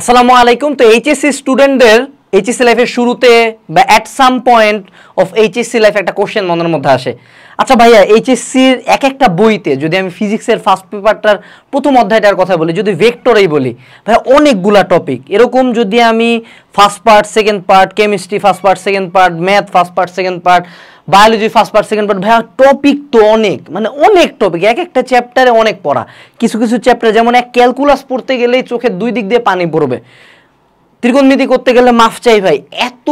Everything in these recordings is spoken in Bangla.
আসসালামু আলাইকুম তো এইচএসসি স্টুডেন্টদের এইচএসসি লাইফের শুরুতে বা at some point of HSC life একটা কোশ্চেন মনের মধ্যে আসে আচ্ছা ভাইয়া এইচএসসির এক একটা বইতে যদি আমি ফিজিক্সের ফার্স্ট পেপারটার প্রথম অধ্যায়টার কথা বলি যদি ভেক্টরেই বলি ভাইয়া অনেকগুলা টপিক এরকম যদি আমি first part second part chemistry first part second part math first part second part biology first part second part ভাইয়া টপিক তো অনেক মানে অনেক টপিক এক একটা চ্যাপ্টারে অনেক পড়া কিছু কিছু চ্যাপ্টার যেমন এক ক্যালকুলাস পড়তে গেলেই চোখের দুই দিক দিয়ে পানি পড়বে ত্রিকোণমিতি করতে গেলে মাফ চাই ভাই এত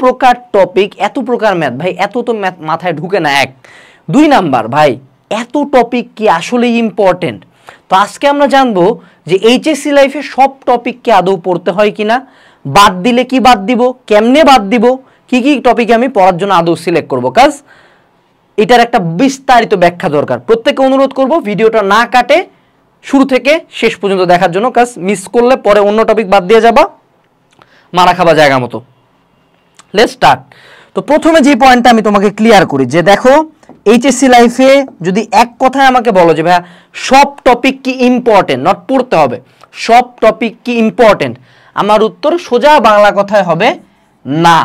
প্রকার টপিক এত প্রকার ম্যাথ ভাই এত তো ম্যাথ মাথায় ঢুকে না এক দুই নাম্বার ভাই এত টপিক কি আসলে ইম্পর্টেন্ট তো আজকে আমরা জানবো যে এইচএসসি লাইফে সব টপিককে আদৌ পড়তে হয় কি না বাদ দিলে কি বাদ দিব কেমনে বাদ দিব কি কি টপিকে আমি পড়ার জন্য আদৌ সিলেক্ট করব কাজ এটার একটা বিস্তারিত ব্যাখ্যা দরকার প্রত্যেকে অনুরোধ করব ভিডিওটা না কাটে শুরু থেকে শেষ পর্যন্ত দেখার জন্য কাজ মিস করলে পরে অন্য টপিক বাদ দিয়ে যাবা মারা খাবা জায়গা মতো লেট স্টার্ট তো প্রথমে যে পয়েন্টটা আমি তোমাকে ক্লিয়ার করি যে দেখো এইচএসসি লাইফে যদি এক কথায় আমাকে বলো যে ভাইয়া সব টপিক কি ইম্পর্টেন্ট নট পড়তে হবে সব টপিক কি ইম্পর্টেন্ট আমার উত্তর সোজা বাংলা কথায় হবে না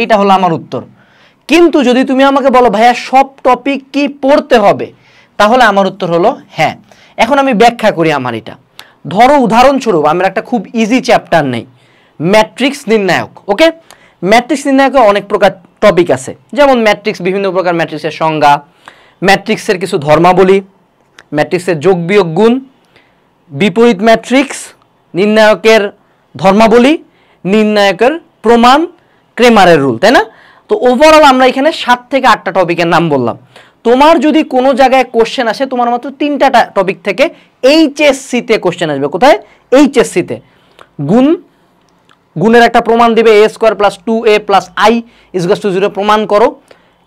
এইটা হলো আমার উত্তর কিন্তু যদি তুমি আমাকে বলো ভাইয়া সব টপিক কি পড়তে হবে তাহলে আমার উত্তর হলো হ্যাঁ এখন আমি ব্যাখ্যা করি আমার এটা ধরো উদাহরণস্বরূপ আমার একটা খুব ইজি চ্যাপ্টার নেই ম্যাট্রিক্স নির্ণায়ক ওকে ম্যাট্রিক্স নির্ণায়কে অনেক প্রকার টপিক আছে যেমন ম্যাট্রিক্স বিভিন্ন প্রকার ম্যাট্রিক্সের সংজ্ঞা ম্যাট্রিক্সের কিছু ধর্মাবলী ম্যাট্রিক্সের যোগ বিয়োগ গুণ বিপরীত ম্যাট্রিক্স নির্ণায়কের ধর্মাবলী নির্ণায়কের প্রমাণ ক্রেমারের রুল তাই না তো ওভারঅল আমরা এখানে সাত থেকে আটটা টপিকের নাম বললাম তোমার যদি কোনো জায়গায় কোশ্চেন আসে তোমার মাত্র তিনটা টপিক থেকে এইচএসসিতে কোশ্চেন আসবে কোথায় এইচএসসিতে গুণ গুণের একটা প্রমাণ দিবে A square plus two A plus I ইজগাস টু জিরো প্রমাণ করো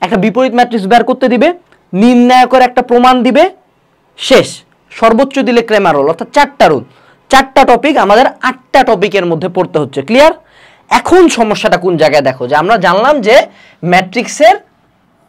একটা বিপরীত ম্যাট্রিক্স বের করতে দিবে নির্ণায়ক একটা প্রমাণ দিবে শেষ সর্বোচ্চ দিলে ক্রেমারোল অর্থাৎ চারটা রোল চারটা টপিক আমাদের আটটা টপিকের মধ্যে পড়তে হচ্ছে ক্লিয়ার এখন সমস্যাটা কোন জায়গায় দেখো যে আমরা জানলাম যে ম্যাট্রিক্সের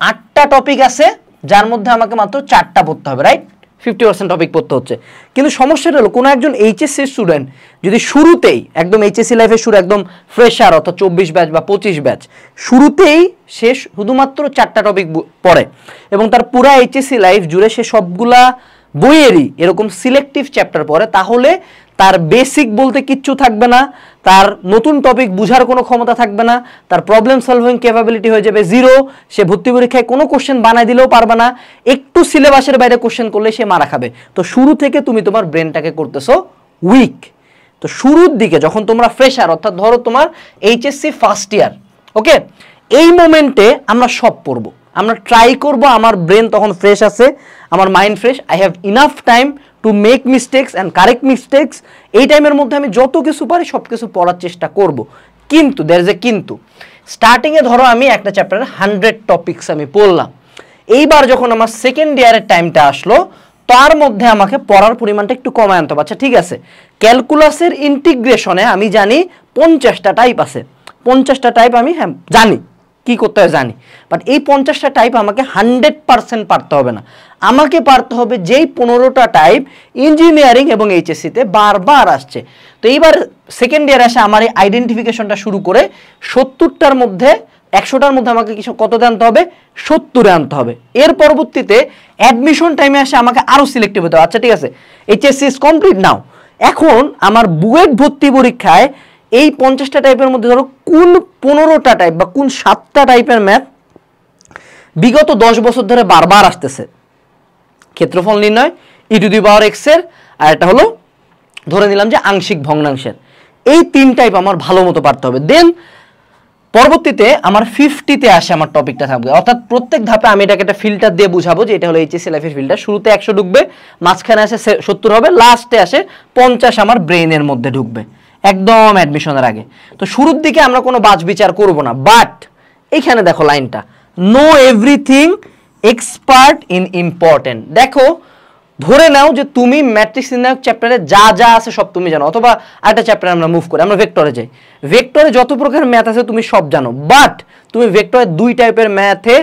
আটটা টপিক আছে যার মধ্যে আমাকে মাত্র চারটা পড়তে হবে রাইট ফিফটি পার্সেন্ট টপিক পড়তে হচ্ছে কিন্তু সমস্যাটা হলো কোনো একজন এইচএসসি স্টুডেন্ট যদি শুরুতেই একদম এইচএসসি লাইফের শুরু একদম ফ্রেশার অর্থাৎ চব্বিশ ব্যাচ বা পঁচিশ ব্যাচ শুরুতেই সে শুধুমাত্র চারটা টপিক পড়ে এবং তার পুরা এইচএসসি লাইফ জুড়ে সে সবগুলা বইয়েরই এরকম সিলেক্টিভ চ্যাপ্টার পড়ে তাহলে তার বেসিক বলতে কিচ্ছু থাকবে না তার নতুন টপিক বুঝার কোনো ক্ষমতা থাকবে না তার প্রবলেম সলভিং ক্যাপাবিলিটি হয়ে যাবে জিরো সে ভর্তি পরীক্ষায় কোনো কোশ্চেন বানায় দিলেও পারবে না একটু সিলেবাসের বাইরে কোশ্চেন করলে সে মারা খাবে তো শুরু থেকে তুমি তোমার ব্রেনটাকে করতেছো উইক তো শুরুর দিকে যখন তোমরা ফ্রেশার অর্থাৎ ধরো তোমার এইচএসসি ফার্স্ট ইয়ার ওকে এই মোমেন্টে আমরা সব পড়বো আমরা ট্রাই করব আমার ব্রেন তখন ফ্রেশ আছে আমার mind fresh I have enough time to make mistakes and correct mistakes এই টাইমের মধ্যে আমি যত কিছু পারি সব কিছু পড়ার চেষ্টা করব কিন্তু দের ইজ এ কিন্তু স্টার্টিংয়ে ধরো আমি একটা চ্যাপ্টারের হান্ড্রেড টপিক্স আমি পড়লাম এইবার যখন আমার সেকেন্ড ইয়ারের টাইমটা আসলো তার মধ্যে আমাকে পড়ার পরিমাণটা একটু কমায় আনতে পারছে আচ্ছা, ঠিক আছে ক্যালকুলাসের ইন্টিগ্রেশনে আমি জানি পঞ্চাশটা টাইপ আছে পঞ্চাশটা টাইপ আমি হ্যাঁ জানি কি করতে হয় জানি বাট এই পঞ্চাশটা টাইপ আমাকে হান্ড্রেড পারসেন্ট পারতে হবে না আমাকে পারতে হবে যেই পনেরোটা টাইপ ইঞ্জিনিয়ারিং এবং এইচএসসিতে বারবার আসছে তো এইবার সেকেন্ড ইয়ার আসে আমার এই আইডেন্টিফিকেশনটা শুরু করে সত্তরটার মধ্যে একশোটার মধ্যে আমাকে কিছু কততে আনতে হবে সত্তরে আনতে হবে এর পরবর্তীতে অ্যাডমিশন টাইমে আসে আমাকে আরও সিলেক্টিভ হতে হবে আচ্ছা ঠিক আছে এইচএসসি ইজ কমপ্লিট নাও এখন আমার বুয়েট ভর্তি পরীক্ষায় এই পঞ্চাশটা টাইপের মধ্যে ধরো কোন পনেরোটা টাইপ বা কোন সাতটা টাইপের ম্যাথ বিগত দশ বছর ধরে বারবার আসতেছে ক্ষেত্রফল নির্ণয় ই টু দি পাওয়ার এক্সের আর একটা হলো ধরে নিলাম যে আংশিক ভগ্নাংশের এই তিন টাইপ আমার ভালো মতো পারতে হবে দেন পরবর্তীতে আমার ফিফটিতে আসে আমার টপিকটা থাকবে অর্থাৎ প্রত্যেক ধাপে আমি এটাকে একটা ফিল্টার দিয়ে বুঝাবো যে এটা হলো এইচএসি লাইফের ফিল্টার শুরুতে একশো ঢুকবে মাঝখানে আসে সত্তর হবে লাস্টে আসে পঞ্চাশ আমার ব্রেনের মধ্যে ঢুকবে একদম অ্যাডমিশনের আগে তো শুরুর দিকে আমরা কোনো বাজ বিচার করবো না বাট এখানে দেখো লাইনটা know everything expert in important দেখো ধরে নাও যে তুমি ম্যাট্রিক্স নির্ণায়ক চ্যাপ্টারে যা যা আছে সব তুমি জানো অথবা একটা চ্যাপ্টারে আমরা মুভ করি আমরা ভেক্টরে যাই ভেক্টরে যত প্রকার ম্যাথ আছে তুমি সব জানো বাট তুমি ভেক্টরে দুই টাইপের ম্যাথে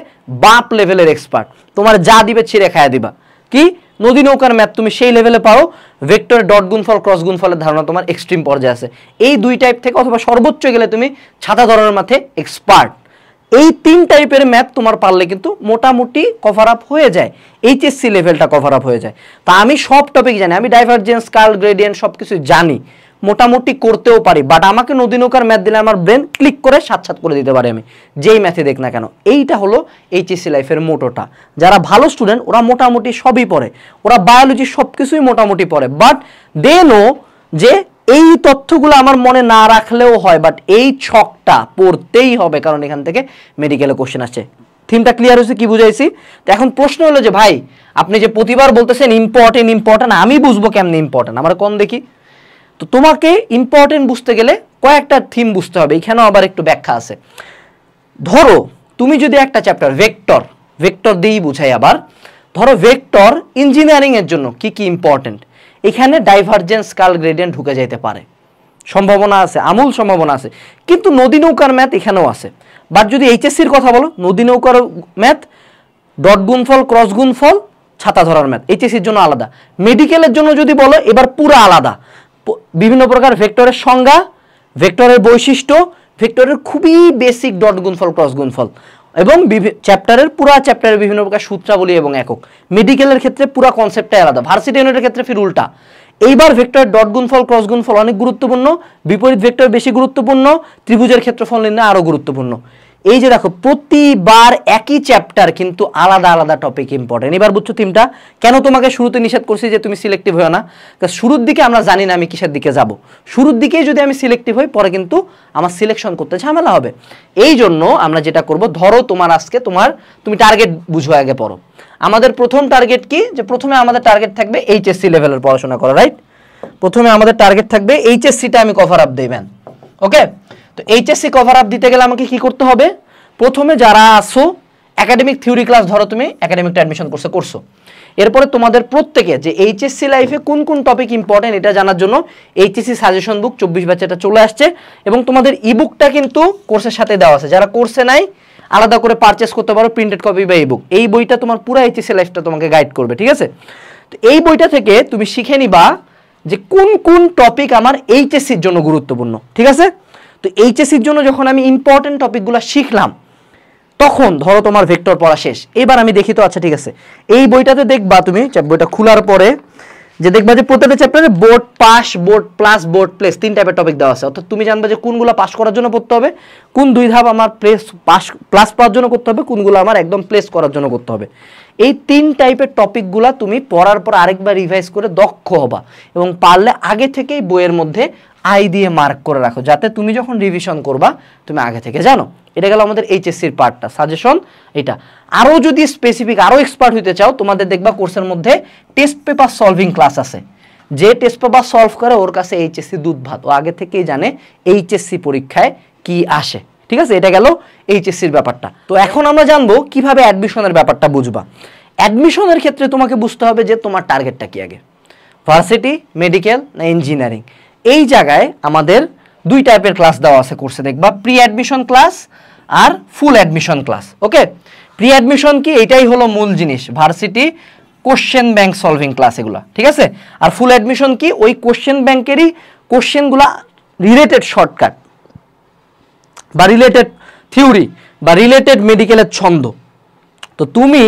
বাপ লেভেলের এক্সপার্ট তোমার যা দিবে ছিঁড়ে খায়া দিবা কি নদী নৌকার ম্যাথ তুমি সেই লেভেলে পাও ভেক্টর ডট গুণফল ক্রস গুণফলের ধারণা তোমার এক্সট্রিম পর্যায়ে আছে এই দুই টাইপ থেকে অথবা সর্বোচ্চ গেলে তুমি ছাতা ধরনের মাঠে এক্সপার্ট এই তিন টাইপের ম্যাথ তোমার পারলে কিন্তু মোটামুটি কভার আপ হয়ে যায় এইচএসসি লেভেলটা কভার আপ হয়ে যায় তা আমি সব টপিক জানি আমি ডাইভারজেন্স কাল গ্রেডিয়েন্ট সব কিছু জানি মোটামুটি করতেও পারি বাট আমাকে নদী নৌকার ম্যাথ দিলে আমার ব্রেন ক্লিক করে সাতসাত করে দিতে পারি আমি যেই ম্যাথে দেখ না কেন এইটা হলো এইচএসসি লাইফের মোটোটা যারা ভালো স্টুডেন্ট ওরা মোটামুটি সবই পড়ে ওরা বায়োলজি সব কিছুই মোটামুটি পড়ে বাট দে ও যে এই তথ্যগুলো আমার মনে না রাখলেও হয় বাট এই ছকটা পড়তেই হবে কারণ এখান থেকে মেডিকেলে কোশ্চেন আসছে থিমটা ক্লিয়ার হয়েছে কি বুঝাইছি তো এখন প্রশ্ন হলো যে ভাই আপনি যে প্রতিবার বলতেছেন ইম্পর্টেন্ট ইম্পর্টেন্ট আমি বুঝবো কেমনি ইম্পর্টেন্ট আমার কোন দেখি তো তোমাকে ইম্পর্টেন্ট বুঝতে গেলে কয়েকটা থিম বুঝতে হবে এখানেও আবার একটু ব্যাখ্যা আছে ধরো তুমি যদি একটা চ্যাপ্টার ভেক্টর ভেক্টর দিয়েই বুঝাই আবার ধরো ভেক্টর ইঞ্জিনিয়ারিংয়ের জন্য কি কি ইম্পর্টেন্ট এখানে ডাইভারজেন্স কাল গ্রেডিয়েন্ট ঢুকে যেতে পারে সম্ভাবনা আছে আমূল সম্ভাবনা আছে কিন্তু নদী নৌকার ম্যাথ এখানেও আছে বাট যদি এইচএসসির কথা বলো নদী নৌকার ম্যাথ ডট গুণফল ক্রস গুণফল ছাতা ধরার ম্যাথ এইচএসসির জন্য আলাদা মেডিকেলের জন্য যদি বলো এবার পুরো আলাদা বিভিন্ন প্রকার ভেক্টরের সংজ্ঞা ভেক্টরের বৈশিষ্ট্য ভেক্টরের খুবই বেসিক ডট গুণফল ক্রস গুণফল এবং চ্যাপ্টারের পুরা চ্যাপ্টারের বিভিন্ন প্রকার সূত্রাবলী এবং একক মেডিকেলের ক্ষেত্রে পুরা কনসেপ্টটাই আলাদা ভার্সিটি ইউনিটের ক্ষেত্রে ফির উল্টা এইবার ভেক্টর ডট গুণফল ক্রস গুণফল অনেক গুরুত্বপূর্ণ বিপরীত ভেক্টর বেশি গুরুত্বপূর্ণ ত্রিভুজের ক্ষেত্রফল নির্ণয় আরও গুরুত্বপূর্ণ এই যে দেখো প্রতিবার একই চ্যাপ্টার কিন্তু আলাদা আলাদা টপিক ইম্পর্টেন্ট এবার বুঝছো থিমটা কেন তোমাকে শুরুতে নিষেধ করছি যে তুমি সিলেক্টিভ হও না কারণ শুরুর দিকে আমরা জানি না আমি কিসের দিকে যাব শুরুর দিকেই যদি আমি সিলেক্টিভ হই পরে কিন্তু আমার সিলেকশন করতে ঝামেলা হবে এই জন্য আমরা যেটা করব ধরো তোমার আজকে তোমার তুমি টার্গেট বুঝো আগে পড়ো আমাদের প্রথম টার্গেট কি যে প্রথমে আমাদের টার্গেট থাকবে এইচএসসি লেভেলের পড়াশোনা করা রাইট প্রথমে আমাদের টার্গেট থাকবে এইচএসসিটা আমি কভার আপ দেবেন ওকে তো এইচএসসি কভার আপ দিতে গেলে আমাকে কি করতে হবে প্রথমে যারা আসো একাডেমিক থিওরি ক্লাস ধরো তুমি একাডেমিকটা অ্যাডমিশন করছো করছো এরপরে তোমাদের প্রত্যেকে যে এইচএসসি লাইফে কোন কোন টপিক ইম্পর্টেন্ট এটা জানার জন্য এইচএসসি সাজেশন বুক চব্বিশ ব্যাচেটা চলে আসছে এবং তোমাদের ইবুকটা কিন্তু কোর্সের সাথে দেওয়া আছে যারা কোর্সে নাই আলাদা করে পারচেস করতে পারো প্রিন্টেড কপি বা ইবুক এই বইটা তোমার পুরো এইচএসসি লাইফটা তোমাকে গাইড করবে ঠিক আছে তো এই বইটা থেকে তুমি শিখে নিবা যে কোন কোন টপিক আমার এইচএসসির জন্য গুরুত্বপূর্ণ ঠিক আছে তো এইচএসির জন্য যখন আমি ইম্পর্টেন্ট টপিকগুলো শিখলাম তখন ধরো তোমার ভেক্টর পড়া শেষ এবার আমি দেখি তো আচ্ছা ঠিক আছে এই বইটাতে দেখবা তুমি বইটা খোলার পরে যে দেখবা যে প্রত্যেকটা চ্যাপ্টারে board pass board plus board place তিন টাইপের টপিক দেওয়া আছে অর্থাৎ তুমি জানবা যে কোনগুলো পাস করার জন্য পড়তে হবে কোন দুই ধাপ আমার প্লেস পাস প্লাস পাওয়ার জন্য করতে হবে কোনগুলো আমার একদম প্লেস করার জন্য করতে হবে এই তিন টাইপের টপিকগুলা তুমি পড়ার পর আরেকবার রিভাইজ করে দক্ষ হবা এবং পারলে আগে থেকেই বইয়ের মধ্যে আই দিয়ে মার্ক করে রাখো যাতে তুমি যখন রিভিশন করবা তুমি আগে থেকে জানো এটা গেল আমাদের এইচএসসির পার্টটা সাজেশন এটা আরও যদি স্পেসিফিক আরও এক্সপার্ট হইতে চাও তোমাদের দেখবা কোর্সের মধ্যে টেস্ট পেপার সলভিং ক্লাস আছে যে টেস্ট পেপার সলভ করে ওর কাছে এইচএসসি দুধ ভাত ও আগে থেকেই জানে এইচএসসি পরীক্ষায় কি আসে ঠিক আছে এটা গেল এইচএসসির ব্যাপারটা তো এখন আমরা জানবো কিভাবে অ্যাডমিশনের ব্যাপারটা বুঝবা অ্যাডমিশনের ক্ষেত্রে তোমাকে বুঝতে হবে যে তোমার টার্গেটটা কি আগে ভার্সিটি মেডিকেল না ইঞ্জিনিয়ারিং এই জায়গায় আমাদের দুই টাইপের ক্লাস দেওয়া আছে কোর্সে দেখবা প্রি অ্যাডমিশন ক্লাস আর full admission class okay pre admission কি এটাই হলো মূল জিনিস varsity question bank solving class এগুলো ঠিক আছে আর ফুল অ্যাডমিশন কি ওই কোশ্চেন ব্যাংকেরই কোশ্চেনগুলো রিলেটেড শর্টকাট বা রিলেটেড থিওরি বা রিলেটেড মেডিকেলের ছন্দ তো তুমি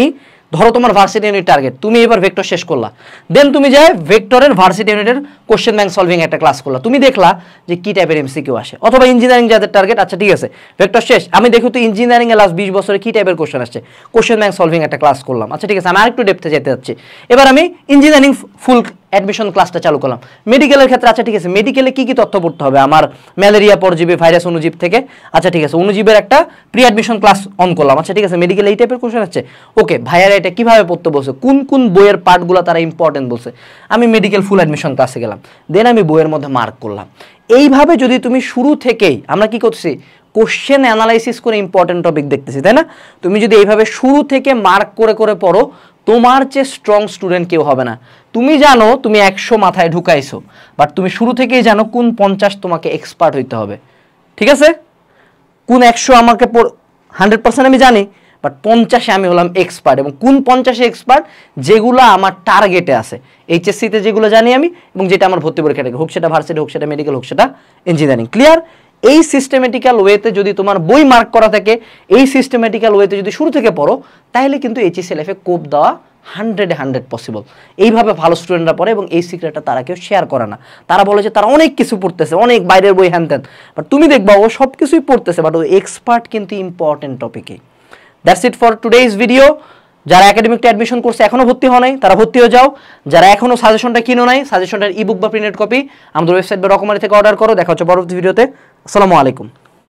ধরো তোমার ভার্সিটি ইউনিট টার্গেট তুমি এবার ভেক্টর শেষ করলা দেন তুমি যে ভেক্টরের ভার্সিটি ইউনিটের কোশ্চেন ব্যাংক সলভিং একটা ক্লাস করলা তুমি দেখলা যে কী টাইপের এমসি কিউ আসে অথবা ইঞ্জিনিয়ারিং যাদের টার্গেট আচ্ছা ঠিক আছে ভেক্টর শেষ আমি দেখি তো ইঞ্জিনিয়ারিংয়ে লাস্ট বিশ বছরে কী টাইপের কোশ্চেন আসছে কোশ্চেন ব্যাংক সলভিং একটা ক্লাস করলাম আচ্ছা ঠিক আছে আমি আরেকটু ডেপথে যেতে যাচ্ছি এবার আমি ইঞ্জিনিয়ারিং ফুল অ্যাডমিশন ক্লাসটা চালু করলাম মেডিকেলের ক্ষেত্রে আচ্ছা ঠিক আছে মেডিকেলে কি কি তথ্য পড়তে হবে আমার ম্যালেরিয়া পরজীবী ভাইরাস অনুজীব থেকে আচ্ছা ঠিক আছে অনুজীবের একটা প্রি অ্যাডমিশন ক্লাস অন করলাম আচ্ছা ঠিক আছে মেডিকেল এই টাইপের কোয়েশন আছে ওকে ভাইয়ারা এটা কীভাবে পড়তে বলছে কোন কোন বইয়ের পার্টগুলো তারা ইম্পর্টেন্ট বলছে আমি মেডিকেল ফুল অ্যাডমিশন ক্লাসে গেলাম দেন আমি বইয়ের মধ্যে মার্ক করলাম এইভাবে যদি তুমি শুরু থেকেই আমরা কি করছি কোশ্চেন অ্যানালাইসিস করে ইম্পর্টেন্ট টপিক দেখতেছি তাই না তুমি যদি এইভাবে শুরু থেকে মার্ক করে করে পড়ো তোমার চেয়ে স্ট্রং স্টুডেন্ট কেউ হবে না তুমি জানো তুমি একশো মাথায় ঢুকাইছো বাট তুমি শুরু থেকেই জানো কোন পঞ্চাশ তোমাকে এক্সপার্ট হইতে হবে ঠিক আছে কোন একশো আমাকে হান্ড্রেড পার্সেন্ট আমি জানি বাট পঞ্চাশে আমি হলাম এক্সপার্ট এবং কোন পঞ্চাশে এক্সপার্ট যেগুলো আমার টার্গেটে আছে এইচএসসিতে যেগুলো জানি আমি এবং যেটা আমার ভর্তি পরীক্ষাটা হোক সেটা ভার্সিটি হোক সেটা মেডিকেল হোক সেটা ইঞ্জিনিয়ারিং ক্লিয়ার এই সিস্টেমেটিক্যাল ওয়েতে যদি তোমার বই মার্ক করা থাকে এই সিস্টেমেটিক্যাল ওয়েতে যদি শুরু থেকে পড়ো তাহলে কিন্তু এইচএসএল e এফে কোপ দেওয়া হান্ড্রেড হান্ড্রেড পসিবল এইভাবে ভালো স্টুডেন্টরা পড়ে এবং এই সিক্রেটটা তারা কেউ শেয়ার করে না তারা বলে যে তারা অনেক কিছু পড়তেছে অনেক বাইরের বই হ্যান ত্যান বাট তুমি দেখবা ও সব কিছুই পড়তেছে বাট ও এক্সপার্ট কিন্তু ইম্পর্টেন্ট টপিকে that's it for today's video যারা একাডেমিকটা অ্যাডমিশন করছে এখনও ভর্তি হওয়া নাই তারা ভর্তি হয়ে যাও যারা এখনও সাজেশনটা কিনো নাই সাজেশনটার ইবুক বা প্রিন্টেড কপি আমাদের ওয়েবসাইট বা রকমারি থেকে অর্ডার করো দেখা হচ্ছে পরবর্তী ভিডিওতে আসসালামু আলাইকুম